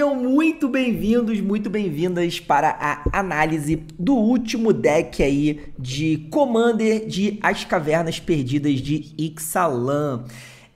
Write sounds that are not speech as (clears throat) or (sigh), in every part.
Sejam muito bem-vindos, muito bem-vindas para a análise do último deck aí de Commander de As Cavernas Perdidas de Ixalan.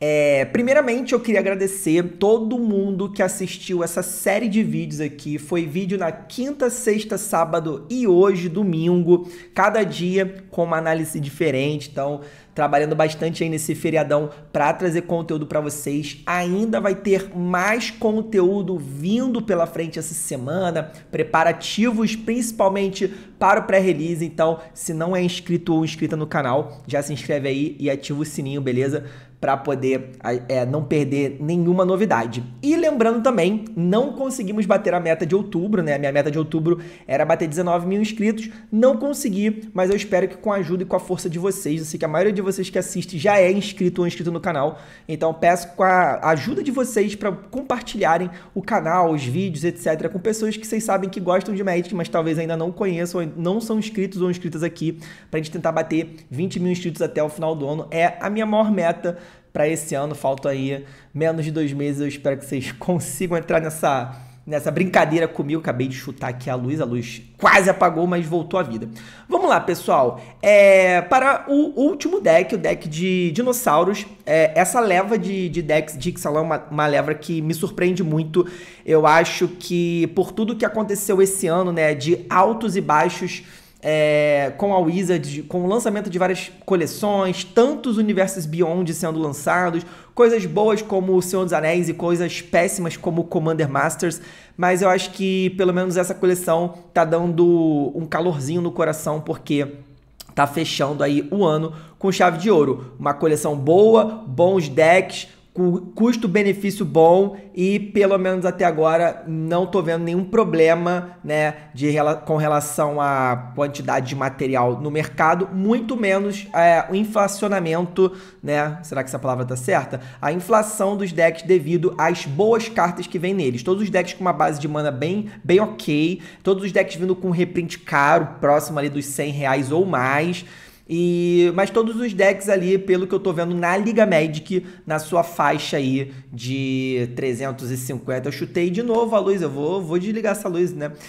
É, primeiramente, eu queria agradecer todo mundo que assistiu essa série de vídeos aqui. Foi vídeo na quinta, sexta, sábado e hoje, domingo. Cada dia com uma análise diferente. Então, trabalhando bastante aí nesse feriadão para trazer conteúdo para vocês. Ainda vai ter mais conteúdo vindo pela frente essa semana, preparativos principalmente para o pré-release. Então, se não é inscrito ou inscrita no canal, já se inscreve aí e ativa o sininho, beleza? para poder é, não perder nenhuma novidade. E lembrando também, não conseguimos bater a meta de outubro, né? A minha meta de outubro era bater 19 mil inscritos, não consegui, mas eu espero que com a ajuda e com a força de vocês, eu sei que a maioria de vocês que assiste já é inscrito ou inscrito no canal, então peço com a ajuda de vocês para compartilharem o canal, os vídeos, etc, com pessoas que vocês sabem que gostam de Magic, mas talvez ainda não conheçam, não são inscritos ou inscritas aqui, para a gente tentar bater 20 mil inscritos até o final do ano, é a minha maior meta para esse ano. Faltam aí menos de dois meses. Eu espero que vocês (laughs) consigam entrar nessa nessa brincadeira comigo. Acabei de chutar aqui a luz, a luz quase apagou, mas voltou à vida. Vamos lá, pessoal. É, para o último deck, o deck de dinossauros, é, essa leva de, de decks de Ixalan é uma, uma leva que me surpreende muito. Eu acho que por tudo que aconteceu esse ano, né, de altos e baixos é, com a Wizard, com o lançamento de várias coleções, tantos universos Beyond sendo lançados, coisas boas como O Senhor dos Anéis e coisas péssimas como Commander Masters, mas eu acho que pelo menos essa coleção tá dando um calorzinho no coração porque tá fechando aí o ano com chave de ouro. Uma coleção boa, bons decks, custo-benefício bom e pelo menos até agora não tô vendo nenhum problema, né, de, com relação à quantidade de material no mercado, muito menos é, o inflacionamento, né, será que essa palavra tá certa? A inflação dos decks devido às boas cartas que vem neles. Todos os decks com uma base de mana bem, bem ok, todos os decks vindo com reprint caro, próximo ali dos 100 reais ou mais, e, mas todos os decks ali, pelo que eu tô vendo na Liga Magic, na sua faixa aí de 350. Eu chutei de novo a luz, eu vou, vou desligar essa luz, né? (laughs)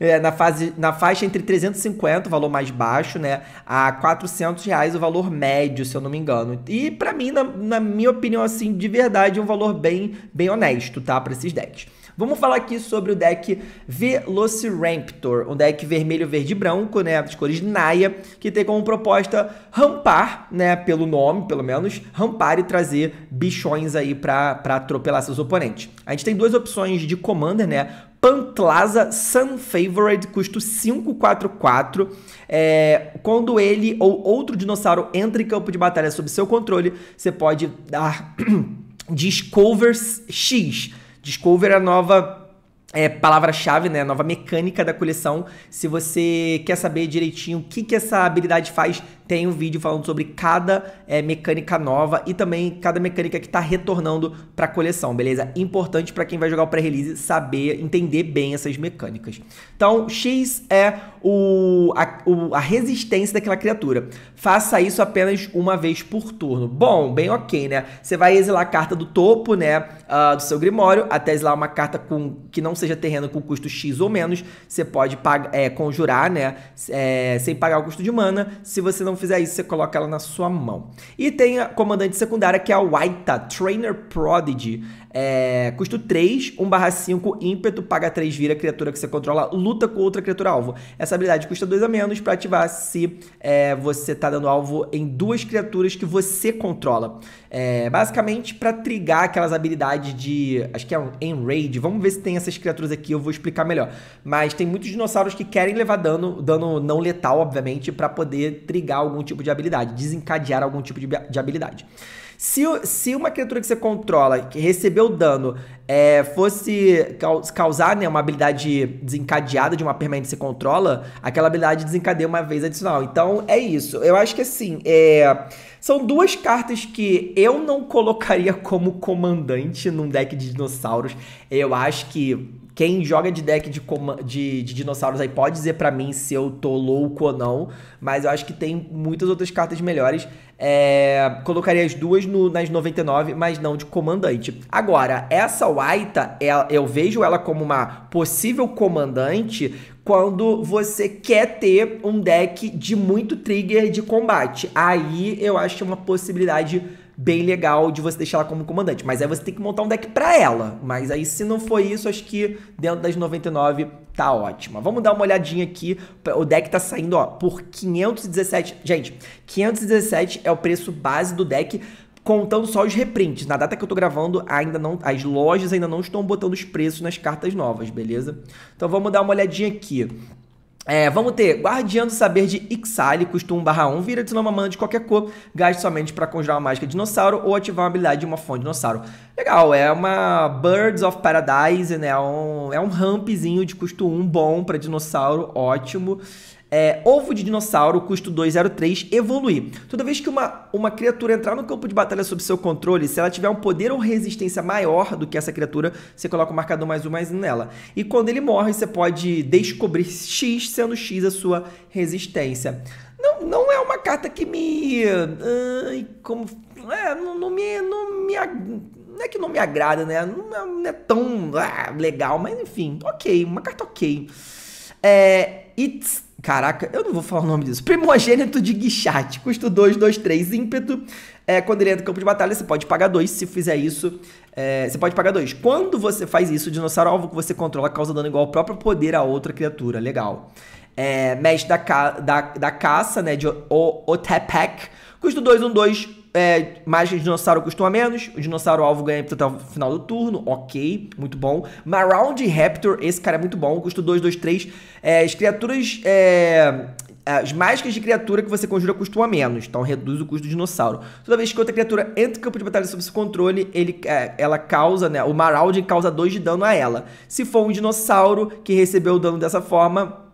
É, na, fase, na faixa entre 350, o valor mais baixo, né? A 400 reais o valor médio, se eu não me engano. E para mim, na, na minha opinião, assim, de verdade, é um valor bem, bem honesto, tá? Pra esses decks. Vamos falar aqui sobre o deck Velociraptor, um deck vermelho-verde branco, né, de cores Naya, que tem como proposta rampar, né, pelo nome, pelo menos, rampar e trazer bichões aí para atropelar seus oponentes. A gente tem duas opções de commander, né, Pantlaza Sun Favorite, custo 544. É, quando ele ou outro dinossauro entra em campo de batalha sob seu controle, você pode dar (clears throat) Discovers X Discover é a nova é, palavra-chave, né? Nova mecânica da coleção. Se você quer saber direitinho o que, que essa habilidade faz tem um vídeo falando sobre cada é, mecânica nova e também cada mecânica que está retornando para a coleção, beleza? Importante para quem vai jogar o pré-release saber, entender bem essas mecânicas. Então, X é o a, o, a, resistência daquela criatura. Faça isso apenas uma vez por turno. Bom, bem ok, né? Você vai exilar a carta do topo, né, uh, do seu Grimório, até exilar uma carta com, que não seja terreno com custo X ou menos. Você pode pagar, é, conjurar, né, é, sem pagar o custo de mana. Se você não fizer isso, você coloca ela na sua mão. E tem a comandante secundária, que é a Waita, Trainer Prodigy. É, custo 3, 1 barra 5, ímpeto, paga 3, vira criatura que você controla, luta com outra criatura alvo. Essa habilidade custa 2 a menos para ativar se é, você tá dando alvo em duas criaturas que você controla. É, basicamente, para trigar aquelas habilidades de. Acho que é um Enrage. Vamos ver se tem essas criaturas aqui, eu vou explicar melhor. Mas tem muitos dinossauros que querem levar dano, dano não letal, obviamente, para poder trigar algum tipo de habilidade, desencadear algum tipo de, de habilidade. Se, se uma criatura que você controla, que recebeu dano, é, fosse causar né, uma habilidade desencadeada de uma permanente que você controla, aquela habilidade desencadeia uma vez adicional. Então é isso. Eu acho que assim, é... são duas cartas que eu não colocaria (laughs) como comandante num deck de dinossauros. Eu acho que quem joga de deck de, de, de dinossauros aí pode dizer para mim se eu tô louco ou não, mas eu acho que tem muitas outras cartas melhores. É, colocaria as duas no, nas 99, mas não de comandante. Agora, essa Waita, ela, é, eu vejo ela como uma possível comandante quando você quer ter um deck de muito trigger de combate. Aí eu acho uma possibilidade bem legal de você deixar ela como comandante. Mas aí você tem que montar um deck para ela. Mas aí se não for isso, acho que dentro das 99 tá ótima. Vamos dar uma olhadinha aqui. O deck tá saindo, ó, por 517. Gente, 517 é o preço base do deck contando só os reprints. Na data que eu tô gravando, ainda não, as lojas ainda não estão botando os preços nas cartas novas, beleza? Então vamos dar uma olhadinha aqui. É, vamos ter Guardiã do Saber de Ixali, custa 1 barra 1, vira de uma mana de qualquer cor, gaste somente para conjurar uma mágica dinossauro ou ativar uma habilidade de uma fonte de dinossauro. Legal, é uma Birds of Paradise, né? É um, é um rampzinho de custo 1 bom para dinossauro, ótimo. É, ovo de dinossauro, custo 203, evoluir. Toda vez que uma, uma criatura entrar no campo de batalha sob seu controle, se ela tiver um poder ou resistência maior do que essa criatura, você coloca o marcador mais um mais um nela. E quando ele morre, você pode descobrir X, sendo X a sua resistência. Não, não é uma carta que me. Ai, como. É, não, não me. Não me não é que não me agrada, né? Não é, não é tão ah, legal, mas enfim, ok, uma carta ok. É, it's Caraca, eu não vou falar o nome disso. Primogênito de Guichat, Custo 2, 2, 3, ímpeto. É, quando ele entra no campo de batalha, você pode pagar 2. Se fizer isso, é, você pode pagar 2. Quando você faz isso, o dinossauro alvo que você controla causa dano igual ao próprio poder a outra criatura. Legal. É, mestre da, ca da, da caça, né? De o Otepec. Custo 2, 1, 2. É, mais que dinossauro costuma menos. O dinossauro alvo ganha até o final do turno. Ok, muito bom. Maround Raptor, esse cara é muito bom. Custa 2, 2, 3. É, as criaturas. É, é, as mágicas de criatura que você conjura custam a menos, então reduz o custo do dinossauro. Toda vez que outra criatura entra no campo de batalha sob seu controle, ele, é, ela causa, né? O Maraud causa 2 de dano a ela. Se for um dinossauro que recebeu o dano dessa forma,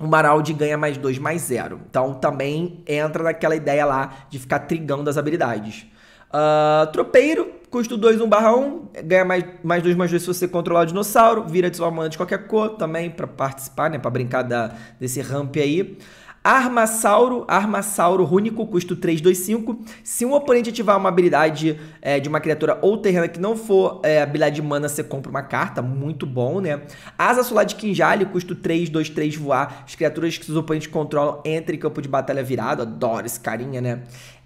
o Maraldi ganha mais 2, mais 0. Então também entra naquela ideia lá de ficar trigando as habilidades. Uh, tropeiro, custo 2, 1 barra 1, ganha mais, mais 2, mais dois se você controlar o dinossauro, vira mana de qualquer cor também para participar, né, para brincar da, desse ramp aí. Armasauro, Armasauro Rúnico, custo 325. Se um oponente ativar uma habilidade é, de uma criatura ou terreno que não for é, habilidade de mana, você compra uma carta, muito bom, né? Asa Solar de Quinjale, custo 3, voar. As criaturas que os oponentes controlam entram em campo de batalha virado, adoro esse carinha, né?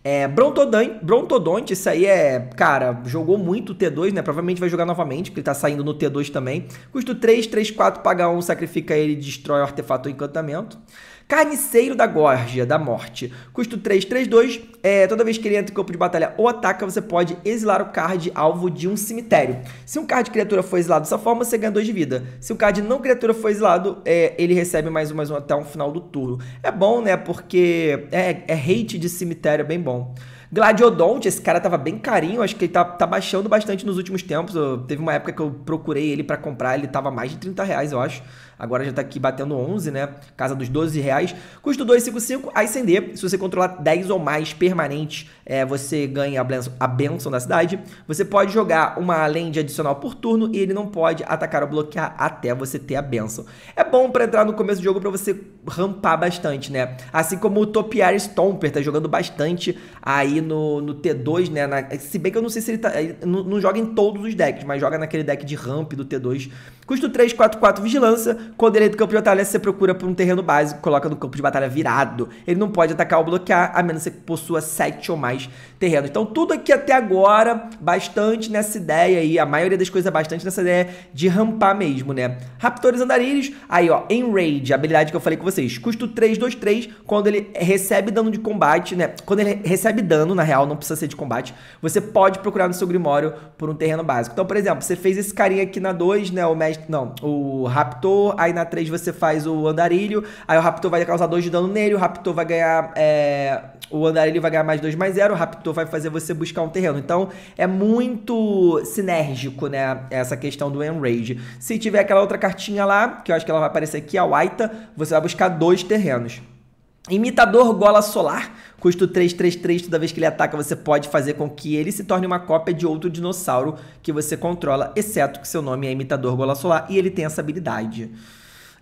É, Brontodonte, isso aí é, cara, jogou muito o T2, né? Provavelmente vai jogar novamente, porque ele tá saindo no T2 também. Custo 3, 3, 4, paga 1, sacrifica ele, e destrói o artefato ou encantamento. Carniceiro da Górgia, da Morte. Custo 3, 3, 2. É, toda vez que ele entra em campo de batalha ou ataca, você pode exilar o card alvo de um cemitério. Se um card de criatura for exilado dessa forma, você ganha 2 de vida. Se o um card não criatura for exilado, é, ele recebe mais um, mais um até o um final do turno. É bom, né? Porque é, é hate de cemitério, é bem bom. Gladiodonte, esse cara tava bem carinho, acho que ele tá, tá baixando bastante nos últimos tempos. Eu, teve uma época que eu procurei ele para comprar, ele tava mais de 30 reais, eu acho. Agora já está aqui batendo 11, né? Casa dos 12 reais. Custo 2,55, a ascender. Se você controlar 10 ou mais permanentes, é, você ganha a benção, da cidade. Você pode jogar uma land adicional por turno e ele não pode atacar ou bloquear até você ter a benção. É bom para entrar no começo do jogo para você rampar bastante, né? Assim como o Topiar Stomper tá jogando bastante aí no, no T2, né? Na, se bem que eu não sei se ele tá. Ele não, não, joga em todos os decks, mas joga naquele deck de ramp do T2. Custo 3, 4, 4 vigilância quando ele é do campo de batalha, você procura por um terreno básico, coloca no campo de batalha virado. Ele não pode atacar ou bloquear, a menos que possua sete ou mais terrenos. Então, tudo aqui até agora, bastante nessa ideia aí, a maioria das coisas é bastante nessa ideia de rampar mesmo, né? Raptores Andarilhos, aí ó, Enrage, a habilidade que eu falei com vocês. Custo 3, 2, 3, quando ele recebe dano de combate, né? Quando ele recebe dano, na real, não precisa ser de combate, você pode procurar no seu Grimório por um terreno básico. Então, por exemplo, você fez esse carinha aqui na 2, né? O mestre, não, o Raptor aí na 3 você faz o andarilho, aí o Raptor vai causar 2 de dano nele, o Raptor vai ganhar. É, o andarilho vai ganhar mais 2 mais 0, o Raptor vai fazer você buscar um terreno. Então é muito sinérgico, né? Essa questão do Enrage. Se tiver aquela outra cartinha lá, que eu acho que ela vai aparecer aqui, a Waita, você vai buscar dois terrenos. Imitador Gola Solar. Custo 333, toda vez que ele ataca, você pode fazer com que ele se torne uma cópia de outro dinossauro que você controla, exceto que seu nome é Imitador Gola Solar e ele tem essa habilidade.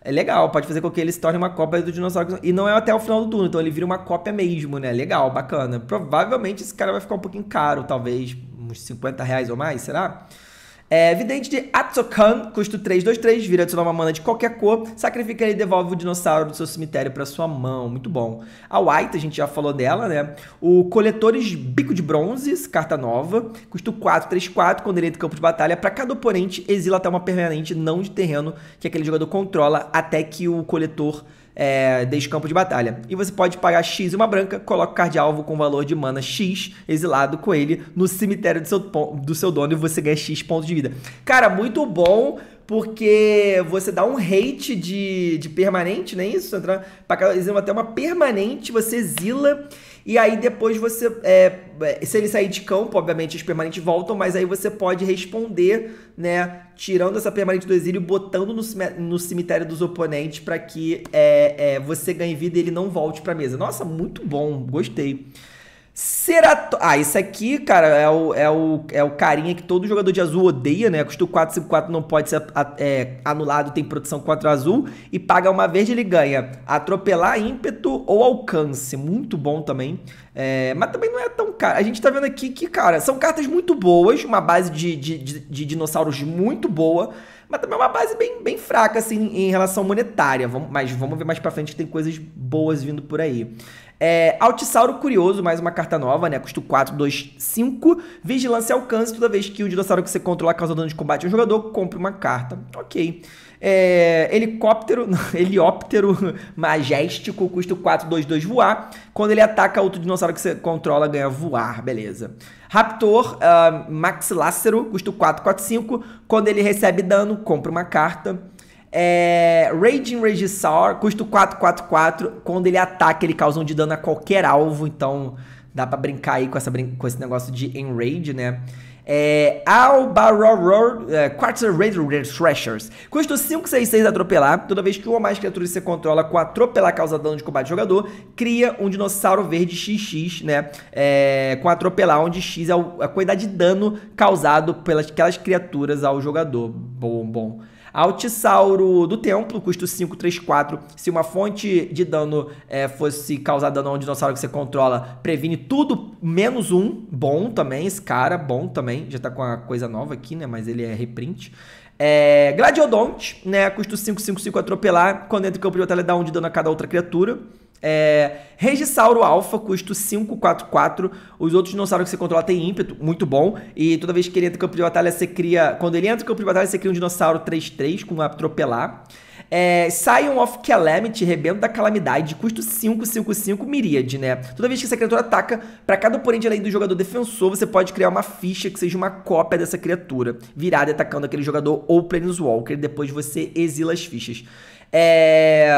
É legal, pode fazer com que ele se torne uma cópia do dinossauro. E não é até o final do turno, então ele vira uma cópia mesmo, né? Legal, bacana. Provavelmente esse cara vai ficar um pouquinho caro, talvez uns 50 reais ou mais, será? Será? É, vidente de Atsokan, custo 323, vira adicionar uma mana de qualquer cor, sacrifica ele e devolve o dinossauro do seu cemitério para sua mão. Muito bom. A White, a gente já falou dela, né? O Coletores Bico de Bronzes, carta nova, custo 434, quando com direito de campo de batalha, para cada oponente exila até uma permanente não de terreno que é aquele jogador controla até que o coletor é, desde campo de batalha. E você pode pagar X e uma branca, coloca o card alvo com valor de mana X, exilado com ele, no cemitério do seu, do seu dono e você ganha X pontos de vida. Cara, muito bom porque você dá um hate de, de permanente, não é isso? Pra exemplo até uma permanente, você exila e aí depois você. É, é, se ele sair de campo, obviamente as permanentes voltam, mas aí você pode responder, né? Tirando essa permanente do exílio, botando no, no cemitério dos oponentes para que é, é, você ganhe vida e ele não volte pra mesa. Nossa, muito bom, gostei. Cerato... Ah, isso aqui, cara, é o, é, o, é o carinha que todo jogador de azul odeia, né? custo 5, 4, não pode ser é, anulado, tem proteção 4 azul. E paga uma verde, ele ganha atropelar, ímpeto ou alcance. Muito bom também. É, mas também não é tão caro. A gente tá vendo aqui que, cara, são cartas muito boas, uma base de, de, de, de dinossauros muito boa. Mas também é uma base bem, bem fraca, assim, em relação monetária. Vamos, mas vamos ver mais pra frente que tem coisas boas vindo por aí. É, Altisauro Curioso, mais uma carta nova, né? Custo 4, 2, 5. Vigilância e alcance, toda vez que o dinossauro que você controla causa dano de combate a um jogador, compre uma carta. Ok. É, helicóptero, (laughs) helióptero majestíco, custo 4, 2, 2, voar. Quando ele ataca outro dinossauro que você controla, ganha voar, beleza. Raptor, uh, Maxilácero, custo 4, 4, 5. Quando ele recebe dano, compra uma carta. É, Raging Regisaur, custo 444. Quando ele ataca, ele causa um de dano a qualquer alvo. Então, dá pra brincar aí com, essa, com esse negócio de Enrage, né? É, Albaroror, é, Quartzer Raider Thrashers. Custo 566 atropelar. Toda vez que uma ou mais criaturas você controla com atropelar causa dano de combate jogador, cria um dinossauro verde XX, né? É, com atropelar, onde X é a quantidade de dano causado pelas aquelas criaturas ao jogador. Bom, bom. Altisauro do Templo, custo 534. Se uma fonte de dano é, fosse causar dano a um dinossauro que você controla, previne tudo menos um. Bom também, esse cara, bom também. Já tá com a coisa nova aqui, né? Mas ele é reprint. É, Gladiodonte, né? Custo 555 atropelar. Quando entra em campo de batalha, dá um de dano a cada outra criatura. É, Regisauro Alpha, custo 544. Os outros dinossauros que você controla têm ímpeto, muito bom. E toda vez que ele entra no campo de batalha, você cria. Quando ele entra no campo de batalha, você cria um dinossauro 3-3 com um atropelar. É, Scion of Calamity, Rebento da Calamidade, custo 555 Miríade, né? Toda vez que essa criatura ataca, para cada oponente além do jogador defensor, você pode criar uma ficha que seja uma cópia dessa criatura, virada atacando aquele jogador ou Planeswalker, depois você exila as fichas. É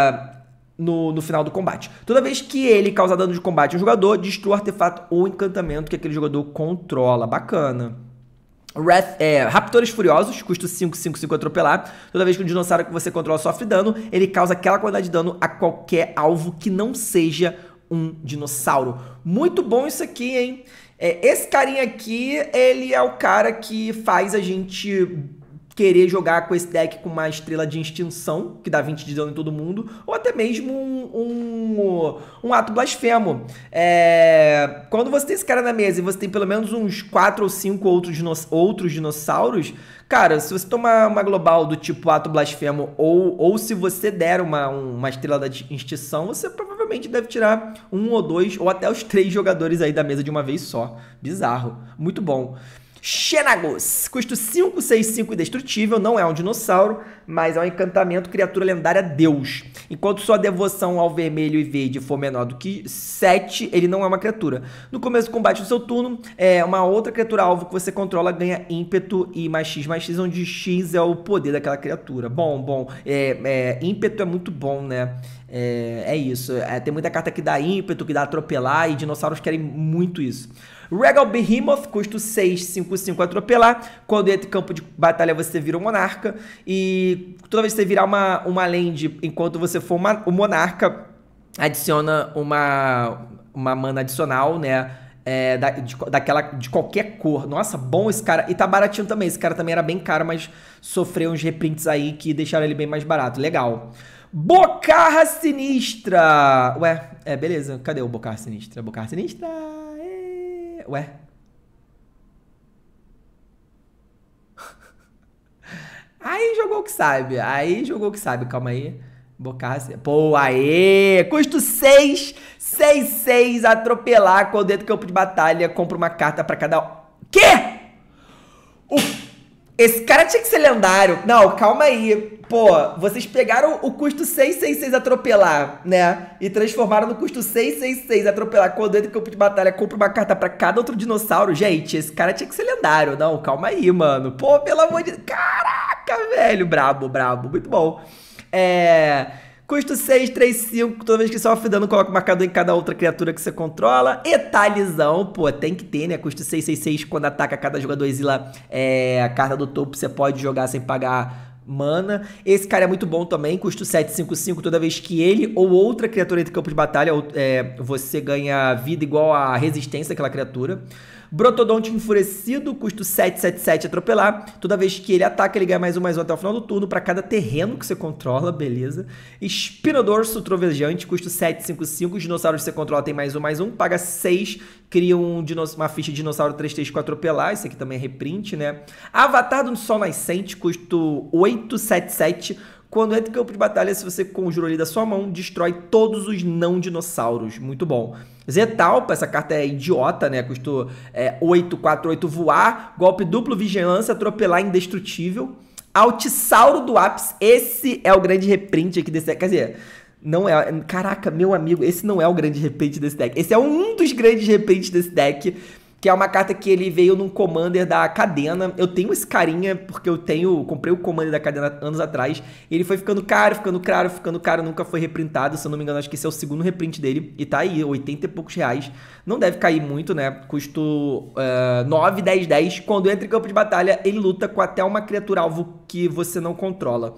no, no, final do combate. Toda vez que ele causa dano de combate a um jogador, destrua o artefato ou encantamento que aquele jogador controla. Bacana. Wrath, é, Raptores Furiosos, custa 5, 5, 5 atropelar. Toda vez que um dinossauro que você controla sofre dano, ele causa aquela quantidade de dano a qualquer alvo que não seja um dinossauro. Muito bom isso aqui, hein? É, esse carinha aqui, ele é o cara que faz a gente querer jogar com esse deck com uma estrela de extinção, que dá 20 de dano em todo mundo, ou até mesmo um, um, um ato blasfemo. É... Quando você tem esse cara na mesa e você tem pelo menos uns 4 ou 5 outros, dinoss... outros dinossauros, cara, se você tomar uma global do tipo ato blasfemo, ou, ou se você der uma, uma estrela de extinção, você provavelmente deve tirar um ou dois, ou até os três jogadores aí da mesa de uma vez só. Bizarro. Muito bom. Xenagos. Custo 5 indestrutível, não é um dinossauro, mas é um encantamento criatura lendária Deus. Enquanto sua devoção ao vermelho e verde for menor do que 7, ele não é uma criatura. No começo do combate do seu turno, é uma outra criatura alvo que você controla ganha ímpeto e mais X mais X, onde X é o poder daquela criatura. Bom, bom, é, é, ímpeto é muito bom, né? É, é isso. É, tem muita carta que dá ímpeto, que dá atropelar, e dinossauros querem muito isso. Regal Behemoth, custo 6, 5, 5 atropelar. Quando entra em campo de batalha, você vira um monarca. E toda vez que você virar uma, uma land enquanto você for o um monarca, adiciona uma, uma mana adicional, né? É, da, de, daquela, de qualquer cor. Nossa, bom esse cara. E tá baratinho também. Esse cara também era bem caro, mas sofreu uns reprints aí que deixaram ele bem mais barato. Legal. Bocarra Sinistra! Ué, é, beleza. Cadê o Bocarra Sinistra? Bocarra Sinistra! Ué? (laughs) Aí jogou o que sabe. Aí jogou o que sabe. Calma aí. Bocácia. Assim, pô, aê! Custo 6, 6, 6, atropelar com o dedo campo de batalha. Compra uma carta para cada. Quê? Esse cara tinha que ser lendário. Não, calma aí. Pô, vocês pegaram o custo 666 atropelar, né? E transformaram no custo 666 atropelar. Quando entra em campo de batalha, compra uma carta para cada outro dinossauro. Gente, esse cara tinha que ser lendário. Não, calma aí, mano. Pô, pelo amor de... Caraca, velho. Brabo, brabo. Muito bom. É... Custo 6, 3, 5. Toda vez que sofre dano, coloca o marcador em cada outra criatura que você controla. Etalizão, pô, tem que ter, né? Custo 6, 6, 6. Quando ataca, cada jogador exila é, a carta do topo. Você pode jogar sem pagar mana. Esse cara é muito bom também. Custo 7, 5, 5. Toda vez que ele ou outra criatura entra em campo de batalha, é, você ganha vida igual à resistência daquela criatura. Brotodonte enfurecido, custo 777 atropelar. Toda vez que ele ataca, ele ganha mais um mais um até o final do turno para cada terreno que você controla, beleza. Espinodorso trovejante, custo 755. Os dinossauros que você controla tem mais um mais um, paga 6, cria um uma ficha de dinossauro 334 atropelar. Esse aqui também é reprint, né? Avatar do Sol Nascente, custo 877 quando entra em campo de batalha, se você conjura ali da sua mão, destrói todos os não dinossauros. Muito bom. Zetalpa, essa carta é idiota, né? Custou é, 8, 4, 8 voar, golpe duplo, vigilância, atropelar, indestrutível. Altisauro do ápice. esse é o grande reprint aqui desse deck. Quer dizer, não é. Caraca, meu amigo, esse não é o grande reprint desse deck. Esse é um dos grandes reprints desse deck que é uma carta que ele veio num Commander da Cadena. Eu tenho esse carinha, porque eu tenho, comprei o Commander da Cadena anos atrás, ele foi ficando caro, ficando caro, ficando caro, nunca foi reprintado, se eu não me engano, acho que esse é o segundo reprint dele, e tá aí, 80 e poucos reais. Não deve cair muito, né? Custo uh, 9, 10, 10. Quando entra em campo de batalha, ele luta com até uma criatura alvo que você não controla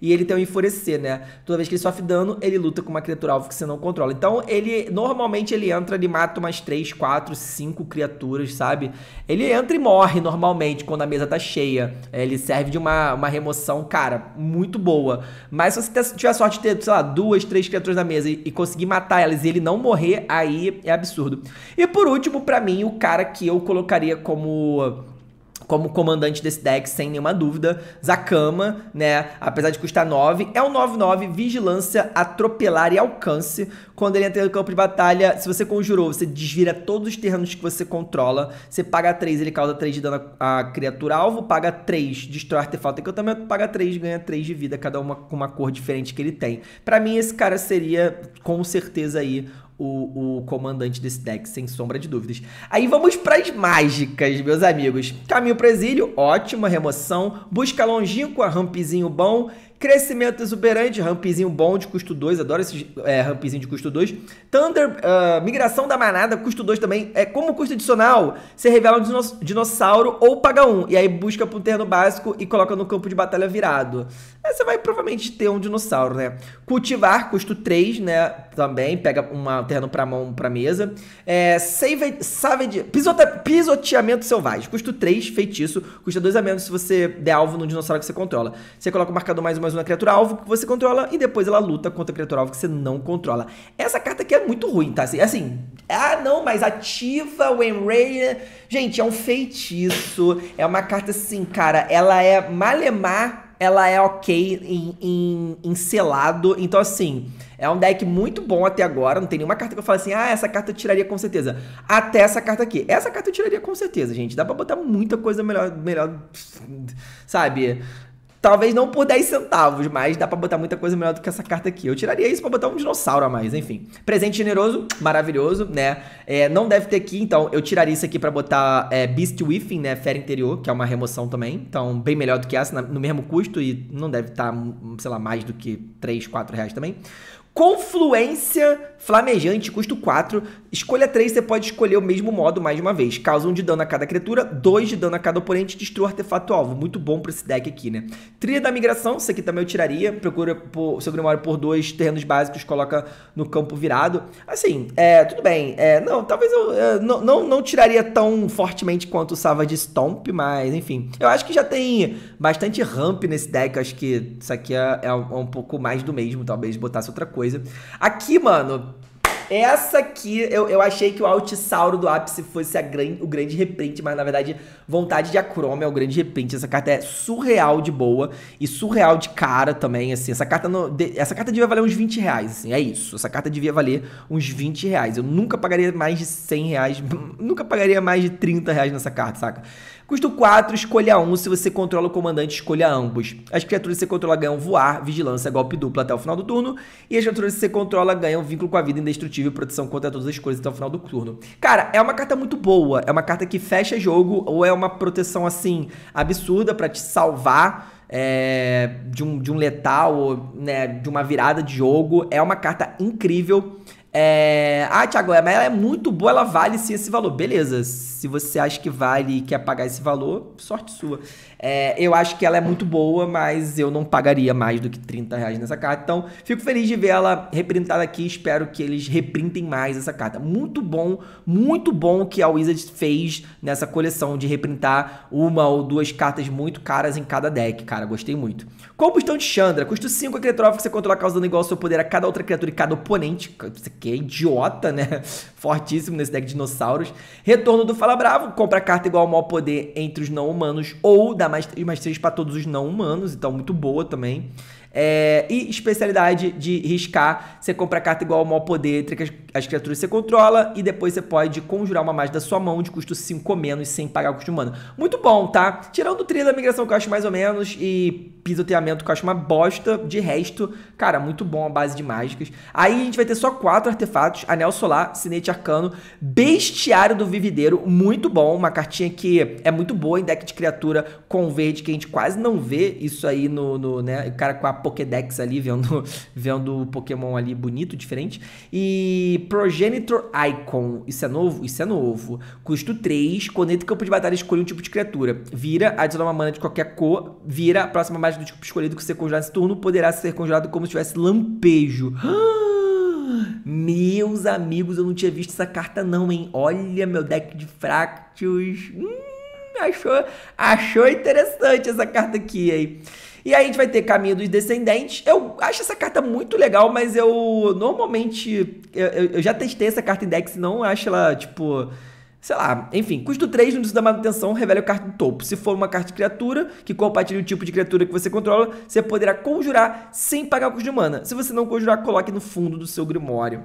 e ele tem um enfurecer, né? Toda vez que ele sofre dano, ele luta com uma criatura alvo que você não controla. Então, ele normalmente ele entra, ele mata umas 3, 4, 5 criaturas, sabe? Ele entra e morre normalmente quando a mesa tá cheia. É, ele serve de uma, uma remoção, cara, muito boa. Mas se você tiver sorte de ter, sei lá, duas, três criaturas na mesa e, e conseguir matar elas e ele não morrer, aí é absurdo. E por último, para mim, o cara que eu colocaria como como comandante desse deck, sem nenhuma dúvida. Zakama, né? Apesar de custar 9, é um 9-9, vigilância, atropelar e alcance. Quando ele entra no campo de batalha, se você conjurou, você desvira todos os terrenos que você controla. Você paga 3, ele causa 3 de dano à criatura alvo, paga 3, destrói artefato que eu também paga 3, ganha 3 de vida, cada uma com uma cor diferente que ele tem. Para mim, esse cara seria, com certeza, aí o, o comandante desse deck, sem sombra de dúvidas. Aí vamos para as mágicas, meus amigos. Caminho para exílio, ótima remoção. Busca longínqua, rampzinho bom. Crescimento exuberante, rampzinho bom de custo 2, adoro esse é, rampzinho de custo 2. Thunder, uh, migração da manada, custo 2 também. É, como custo adicional, você revela um dinossauro ou paga um. E aí busca pro terreno básico e coloca no campo de batalha virado você vai provavelmente ter um dinossauro, né? Cultivar, custo 3, né? Também, pega uma terno pra mão pra mesa. É, save, de pisota, pisoteamento selvagem, custo 3, feitiço. Custa 2 a menos se você der alvo no dinossauro que você controla. Você coloca o marcador mais mais uma criatura alvo que você controla e depois ela luta contra a criatura alvo que você não controla. Essa carta aqui é muito ruim, tá? Assim, assim ah não, mas ativa o Enray. Gente, é um feitiço. É uma carta assim, cara, ela é malemar ela é ok em, em, em, selado. Então, assim, é um deck muito bom até agora. Não tem nenhuma carta que eu falo assim, ah, essa carta eu tiraria com certeza. Até essa carta aqui. Essa carta eu tiraria com certeza, gente. Dá pra botar muita coisa melhor, melhor sabe? Talvez não por 10 centavos, mas dá para botar muita coisa melhor do que essa carta aqui. Eu tiraria isso para botar um dinossauro a mais, enfim. Presente generoso, maravilhoso, né? É, não deve ter aqui, então eu tiraria isso aqui para botar é, Beast Whiffing, né? Fera interior, que é uma remoção também. Então, bem melhor do que essa, no mesmo custo e não deve estar, tá, hum, sei lá, mais do que 3, 4 reais também. Confluência Flamejante, custo 4. Escolha 3, você pode escolher o mesmo modo mais uma vez. Causa 1 de dano a cada criatura, 2 de dano a cada oponente, destrua o artefato alvo. Muito bom pra esse deck aqui, né? Trilha da Migração, isso aqui também eu tiraria. Procura por, seu Grimório por dois terrenos básicos, coloca no campo virado. Assim, é, tudo bem. É, não, talvez eu é, não, não, não, tiraria tão fortemente quanto o Savage Stomp, mas enfim. Eu acho que já tem bastante ramp nesse deck. Eu acho que isso aqui é, é um é pouco mais do mesmo, talvez botasse outra coisa coisa. Aqui, mano, essa aqui, eu, eu achei que o Altisauro do ápice fosse a gran, o grande reprint, mas na verdade, Vontade de Acroma é o grande reprint. Essa carta é surreal de boa e surreal de cara também, assim. Essa carta, no, de, essa carta devia valer uns 20 reais, assim, é isso. Essa carta devia valer uns 20 reais. Eu nunca pagaria mais de 100 reais, (laughs) nunca pagaria mais de 30 reais nessa carta, saca? Custo 4, escolha 1. Se você controla o comandante, escolha ambos. As criaturas que você controla ganham voar, vigilância, golpe duplo até o final do turno. E as criaturas que você controla ganham vínculo com a vida indestrutível destrutivo e proteção contra todas as coisas até o final do turno. Cara, é uma carta muito boa. É uma carta que fecha jogo ou é uma proteção, assim, absurda para te salvar é, de, um, de um letal, né, de uma virada de jogo. É uma carta incrível. É... Ah, Thiago, mas ela é muito boa, ela vale sim esse valor. Beleza, se você acha que vale e quer pagar esse valor, sorte sua. É, eu acho que ela é muito boa, mas eu não pagaria mais do que 30 reais nessa carta. Então, fico feliz de ver ela reprintada aqui. Espero que eles reprintem mais essa carta. Muito bom, muito bom que a Wizards fez nessa coleção de reprintar uma ou duas cartas muito caras em cada deck, cara. Gostei muito. Combustão de Chandra. Custo 5 a criatura que você controla causando igual ao seu poder a cada outra criatura e cada oponente. Você quer que é idiota, né? (laughs) Fortíssimo nesse deck de dinossauros. Retorno do Fala Bravo, compra carta igual ao maior poder entre os não humanos ou dá mais 3 mais três para todos os não humanos, então muito boa também. É, e especialidade de riscar, você compra a carta igual ao maior poder entre as, as criaturas que você controla e depois você pode conjurar uma mais da sua mão de custo 5 menos sem pagar o custo humano. Muito bom, tá? Tirando o trilho da migração que eu acho mais ou menos e pisoteamento que eu acho uma bosta, de resto, cara, muito bom a base de mágicas. Aí a gente vai ter só quatro artefatos, Anel Solar, Sinete Arcano, Bestiário do Vivideiro, muito bom, uma cartinha que é muito boa em deck de criatura com verde, que a gente quase não vê isso aí no, no né, o cara com a Pokédex ali, vendo, (laughs) vendo o Pokémon ali bonito, diferente. E Progenitor Icon, isso é novo? Isso é novo. Custo 3, conecta em campo de batalha, escolhe um tipo de criatura. Vira, adiciona uma mana de qualquer cor, vira a próxima mágica do tipo escolhido que você congelar nesse turno, poderá ser congelado como se tivesse lampejo. (gasps) Meus amigos, eu não tinha visto essa carta não, hein? Olha meu deck de fractos. Hum, achou, achou interessante essa carta aqui, hein? E aí a gente vai ter Caminho dos Descendentes. Eu acho essa carta muito legal, mas eu normalmente. Eu, eu já testei essa carta em decks e não acho ela, tipo. Sei lá, enfim, custo 3 no início da manutenção, revela a carta do topo. Se for uma carta de criatura, que compartilha o tipo de criatura que você controla, você poderá conjurar sem pagar o custo de mana. Se você não conjurar, coloque no fundo do seu grimório.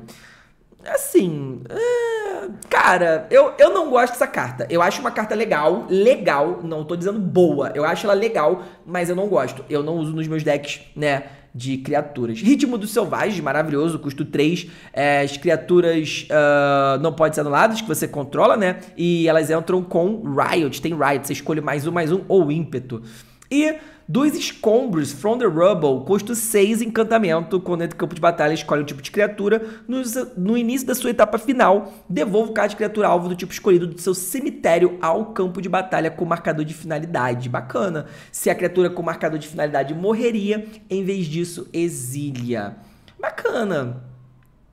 Assim, é, cara, eu, eu não gosto dessa carta. Eu acho uma carta legal, legal, não tô dizendo boa. Eu acho ela legal, mas eu não gosto. Eu não uso nos meus decks, né? de criaturas. Ritmo do Selvagem, maravilhoso, custo 3. É, as criaturas uh, não podem ser anuladas, que você controla, né? E elas entram com Riot. Tem Riot, você escolhe mais um, mais um, ou ímpeto. E dois escombros from the rubble, custo 6 encantamento. Quando entra em campo de batalha, escolhe um tipo de criatura. No, no início da sua etapa final, devolva o cara de criatura alvo do tipo escolhido do seu cemitério ao campo de batalha com marcador de finalidade. Bacana. Se a criatura com marcador de finalidade morreria, em vez disso, exilia. Bacana.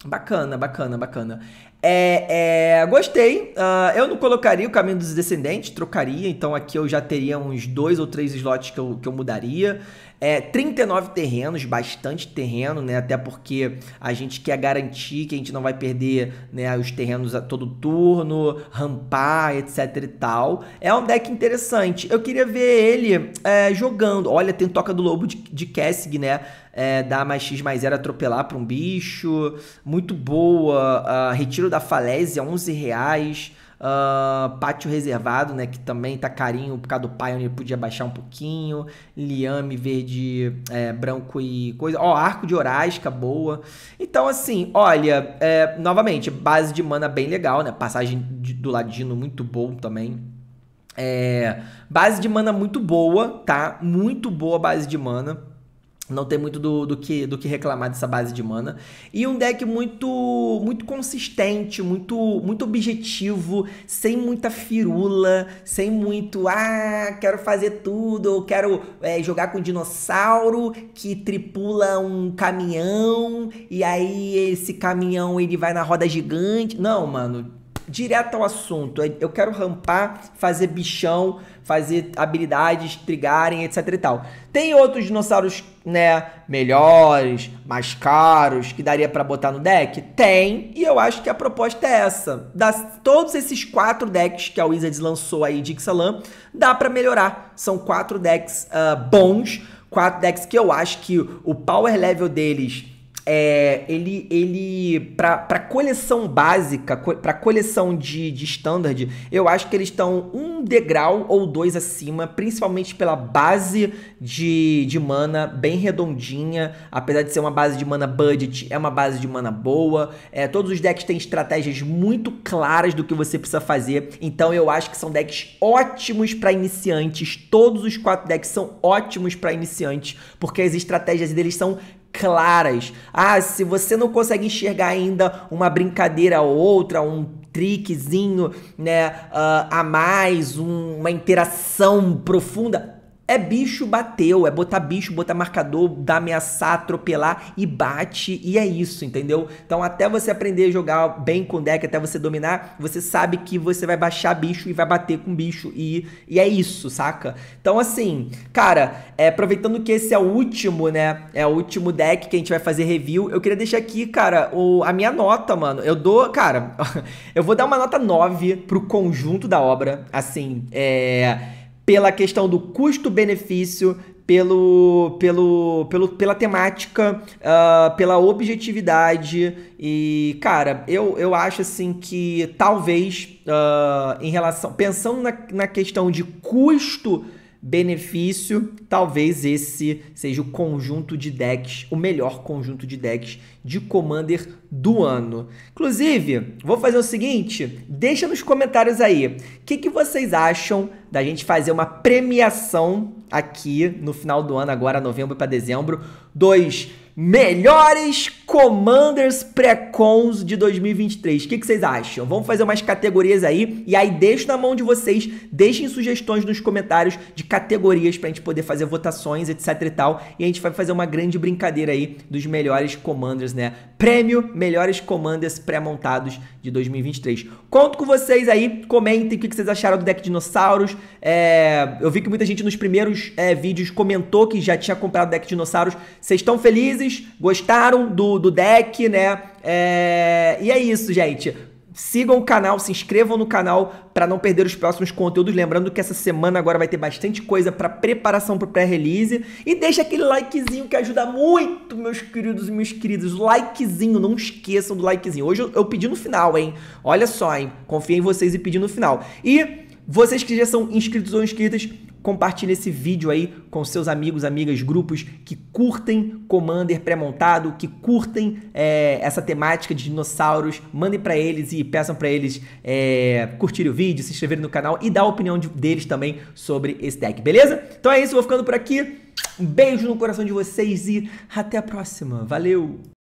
Bacana, bacana, bacana. É, é, gostei. Uh, eu não colocaria o caminho dos descendentes, trocaria. Então aqui eu já teria uns dois ou três slots que eu, que eu mudaria. É, 39 terrenos, bastante terreno, né? Até porque a gente quer garantir que a gente não vai perder né, os terrenos a todo turno, rampar, etc e tal. É um deck interessante. Eu queria ver ele é, jogando. Olha, tem Toca do Lobo de, de Cassig, né? É, dar mais X mais zero atropelar para um bicho. Muito boa. Uh, retiro da falésia, 11 reais. Uh, pátio reservado, né? Que também tá carinho por causa do Pioneer, podia baixar um pouquinho. Liame verde, é, branco e coisa. Ó, oh, arco de Horasca, boa. Então, assim, olha, é, novamente, base de mana bem legal, né? Passagem de, do Ladino muito bom também. É, base de mana muito boa, tá? Muito boa base de mana. Não tem muito do, do, que, do que reclamar dessa base de mana. E um deck muito muito consistente, muito muito objetivo, sem muita firula, sem muito, ah, quero fazer tudo, eu quero é, jogar com um dinossauro que tripula um caminhão, e aí esse caminhão ele vai na roda gigante. Não, mano, direto ao assunto. Eu quero rampar, fazer bichão, fazer habilidades trigarem, etc e tal. Tem outros dinossauros, né, melhores, mais caros, que daria para botar no deck? Tem, e eu acho que a proposta é essa. Das, todos esses quatro decks que a Wizards lançou aí de Ixalan, dá para melhorar. São quatro decks uh, bons, quatro decks que eu acho que o power level deles é, ele, ele para coleção básica, para coleção de, de standard, eu acho que eles estão um degrau ou dois acima, principalmente pela base de, de mana bem redondinha, apesar de ser uma base de mana budget, é uma base de mana boa. É, todos os decks têm estratégias muito claras do que você precisa fazer, então eu acho que são decks ótimos para iniciantes. Todos os quatro decks são ótimos para iniciantes, porque as estratégias deles são claras. Ah, se você não consegue enxergar ainda uma brincadeira ou outra, um trickzinho, né, uh, a mais, um, uma interação profunda, é bicho, bateu. É botar bicho, botar marcador, dar ameaçar, atropelar e bate. E é isso, entendeu? Então, até você aprender a jogar bem com deck, até você dominar, você sabe que você vai baixar bicho e vai bater com bicho. E, e é isso, saca? Então, assim, cara, é, aproveitando que esse é o último, né? É o último deck que a gente vai fazer review. Eu queria deixar aqui, cara, o, a minha nota, mano. Eu dou, cara, (laughs) eu vou dar uma nota 9 pro conjunto da obra. Assim, é pela questão do custo-benefício, pelo, pelo, pelo, pela temática, uh, pela objetividade. E, cara, eu, eu acho assim que talvez, uh, em relação. Pensando na, na questão de custo benefício, talvez esse seja o conjunto de decks, o melhor conjunto de decks de Commander do ano. Inclusive, vou fazer o seguinte, deixa nos comentários aí, o que, que vocês acham da gente fazer uma premiação aqui no final do ano, agora novembro para dezembro, dos melhores Commanders Precons de 2023. O que, que, vocês acham? Vamos fazer umas categorias aí e aí deixo na mão de vocês, deixem sugestões nos comentários de categorias pra gente poder fazer votações, etc e tal. E a gente vai fazer uma grande brincadeira aí dos melhores Commanders, né? Prêmio Melhores Commanders Pré-Montados de 2023. Conto com vocês aí, comentem o que, que vocês acharam do deck Dinossauros. É... Eu vi que muita gente nos primeiros é, vídeos comentou que já tinha comprado o deck Dinossauros. Vocês estão felizes? Gostaram do do deck, né? É... E é isso, gente. Sigam o canal, se inscrevam no canal para não perder os próximos conteúdos. Lembrando que essa semana agora vai ter bastante coisa para preparação para pré-release. E deixa aquele likezinho que ajuda muito, meus queridos e meus queridos. Likezinho, não esqueçam do likezinho. Hoje eu, eu pedi no final, hein? Olha só, hein? Confiei em vocês e pedi no final. E vocês que já são inscritos ou inscritas, Compartilhe esse vídeo aí com seus amigos, amigas, grupos que curtem Commander pré-montado, que curtem é, essa temática de dinossauros. Mandem para eles e peçam para eles é, curtirem o vídeo, se inscreverem no canal e dar a opinião de, deles também sobre esse deck, beleza? Então é isso, vou ficando por aqui. Um beijo no coração de vocês e até a próxima. Valeu!